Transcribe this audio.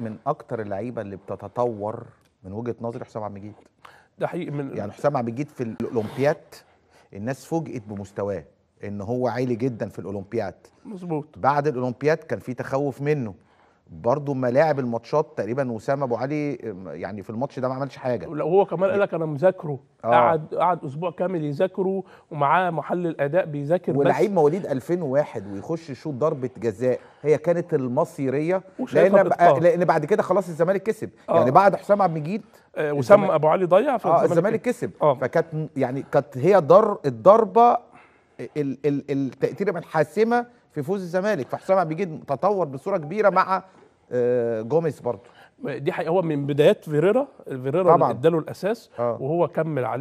من اكتر اللعيبه اللي بتتطور من وجهه نظري حسام عبد المجيد ده حقيقي من يعني حسام عبد المجيد في الاولمبياد الناس فوجئت بمستواه ان هو عالي جدا في الاولمبياد مظبوط بعد الاولمبياد كان في تخوف منه برضه ملاعب الماتشات تقريبا وسام ابو علي يعني في الماتش ده ما عملش حاجه لا هو كمان قال لك انا مذاكره آه. قعد قعد اسبوع كامل يذاكره ومعاه محلل اداء بيذاكر بس ولاعيب مواليد 2001 ويخش يشوط ضربه جزاء هي كانت المصيريه لان لان بعد كده خلاص الزمالك كسب آه. يعني بعد حسام عبد المجيد آه وسام ابو علي ضيع آه، فالزمالك آه الزمالك كسب آه. فكانت يعني كانت هي ضر الضربه التقريبا الحاسمه في فوز الزمالك فحسام عبد المجيد تطور بصوره كبيره مع جوميز برضه دي حقيقة هو من بدايات فيريرا فيريرا اللي اداله الاساس آه. وهو كمل عليه